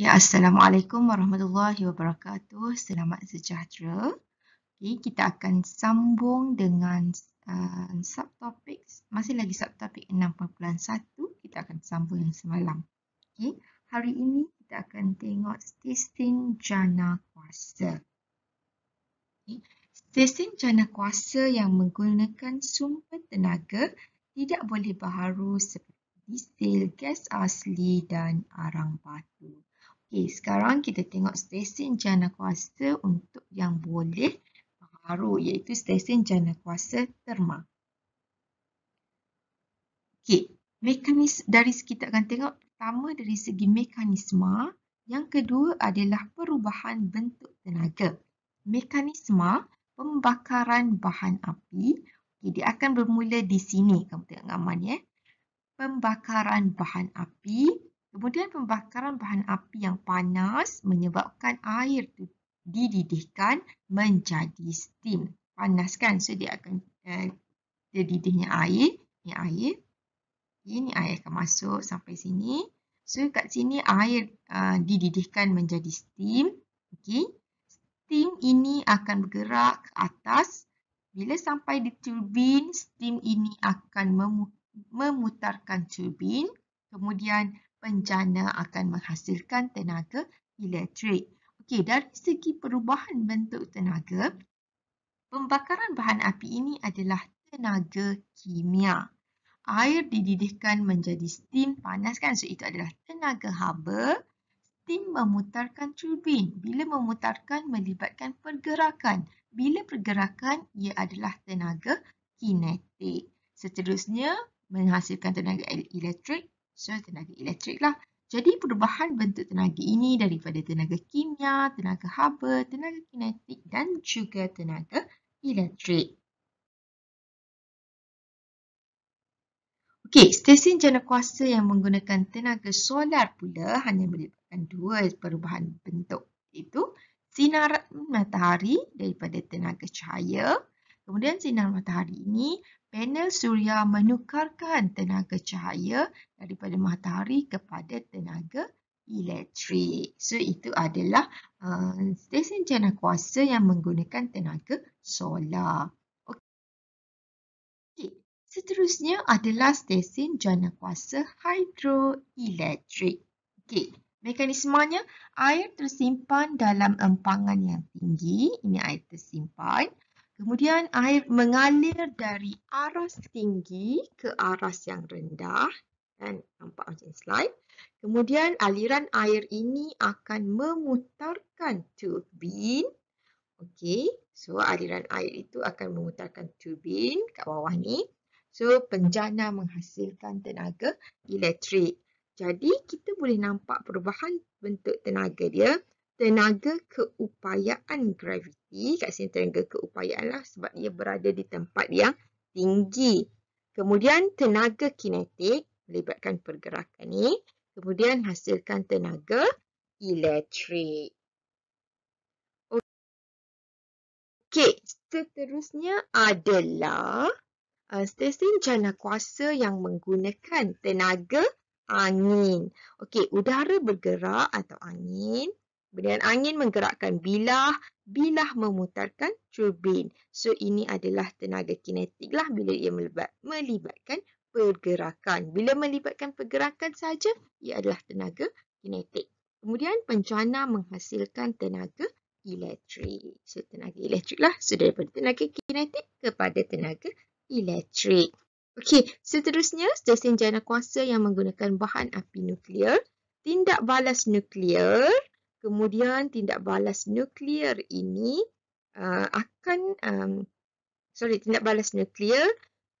Ya, Assalamualaikum warahmatullahi wabarakatuh. Selamat sejahtera. Okay, kita akan sambung dengan uh, subtopik. Masih lagi subtopik 6.1. Kita akan sambung yang semalam. Okay, hari ini kita akan tengok testing jana kuasa. Okay. Sistem jana kuasa yang menggunakan sumber tenaga tidak boleh baharu seperti diesel, gas asli dan arang batu. Okay, sekarang kita tengok stesen jana kuasa untuk yang boleh baru iaitu stesen jana kuasa terma. Okay, mekanis dari kita akan tengok pertama dari segi mekanisma, yang kedua adalah perubahan bentuk tenaga. Mekanisma pembakaran bahan api, okay, dia akan bermula di sini. Kamu tengok gambar ni eh. Pembakaran bahan api Kemudian pembakaran bahan api yang panas menyebabkan air dididihkan menjadi steam. Panas kan? So dia akan eh, didihnya air. Ini air. Ini air akan masuk sampai sini. So kat sini air uh, dididihkan menjadi steam. Okay. Steam ini akan bergerak ke atas. Bila sampai di turbin, steam ini akan memutarkan turbin. Kemudian penjana akan menghasilkan tenaga elektrik. Okey, dari segi perubahan bentuk tenaga, pembakaran bahan api ini adalah tenaga kimia. Air dididihkan menjadi steam panas kan? So, itu adalah tenaga haba. Steam memutarkan turbin. Bila memutarkan, melibatkan pergerakan. Bila pergerakan, ia adalah tenaga kinetik. Seterusnya, menghasilkan tenaga elektrik So tenaga elektrik lah. Jadi perubahan bentuk tenaga ini daripada tenaga kimia, tenaga haba, tenaga kinetik dan juga tenaga elektrik. Okey, stesen jana kuasa yang menggunakan tenaga solar pula hanya melibatkan dua perubahan bentuk iaitu sinar matahari daripada tenaga cahaya. Kemudian sinar matahari ini panel suria menukarkan tenaga cahaya daripada matahari kepada tenaga elektrik. So itu adalah uh, stesen jana kuasa yang menggunakan tenaga solar. Seterusnya adalah stesen jana kuasa hidroelektrik. Okey, Mekanismanya air tersimpan dalam empangan yang tinggi. Ini air tersimpan. Kemudian air mengalir dari aras tinggi ke aras yang rendah. dan Nampak macam slide. Kemudian aliran air ini akan memutarkan turbin. Okey, so aliran air itu akan memutarkan turbin kat bawah ni. So penjana menghasilkan tenaga elektrik. Jadi kita boleh nampak perubahan bentuk tenaga dia tenaga keupayaan graviti. Kat sini tenaga keupayaan lah sebab ia berada di tempat yang tinggi. Kemudian tenaga kinetik melibatkan pergerakan ni. Kemudian hasilkan tenaga elektrik. Okey, seterusnya adalah uh, stesen jana kuasa yang menggunakan tenaga angin. Okey, udara bergerak atau angin Kemudian angin menggerakkan bilah, bilah memutarkan turbin. So ini adalah tenaga kinetik lah bila ia melibatkan pergerakan. Bila melibatkan pergerakan saja, ia adalah tenaga kinetik. Kemudian pencana menghasilkan tenaga elektrik. So tenaga elektrik lah. So daripada tenaga kinetik kepada tenaga elektrik. Okey, seterusnya stesen jana kuasa yang menggunakan bahan api nuklear. Tindak balas nuklear Kemudian tindak balas nuklear ini uh, akan um, sorry tindak balas nuklear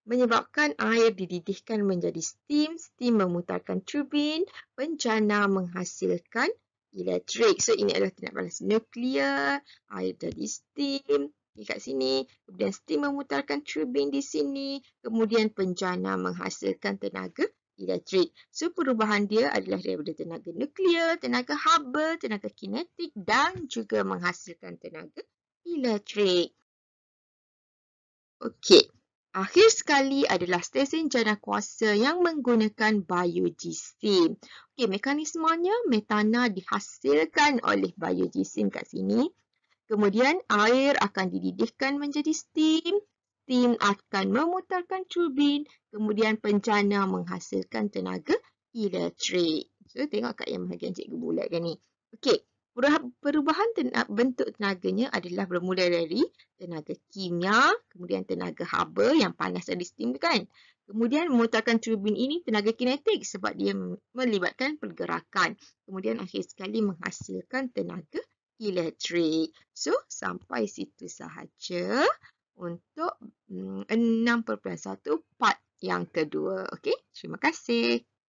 menyebabkan air dididihkan menjadi steam, steam memutarkan turbin, bencana menghasilkan elektrik. So ini adalah tindak balas nuklear, air jadi steam di kat sini, kemudian steam memutarkan turbin di sini, kemudian penjana menghasilkan tenaga elektrik. So perubahan dia adalah daripada tenaga nuklear, tenaga haba, tenaga kinetik dan juga menghasilkan tenaga elektrik. Okey. Akhir sekali adalah stesen jana kuasa yang menggunakan biojisim. Okey, mekanismenya metana dihasilkan oleh biojisim kat sini. Kemudian air akan dididihkan menjadi steam. Steam akan memutarkan turbin, kemudian penjana menghasilkan tenaga elektrik. So, tengok kat yang bahagian cikgu bulatkan ni. Okey, perubahan tenaga, ah, bentuk tenaganya adalah bermula dari tenaga kimia, kemudian tenaga haba yang panas dari steam kan. Kemudian memutarkan turbin ini tenaga kinetik sebab dia melibatkan pergerakan. Kemudian akhir sekali menghasilkan tenaga elektrik. So, sampai situ sahaja untuk 6.1 mm, part yang kedua. Okey, terima kasih.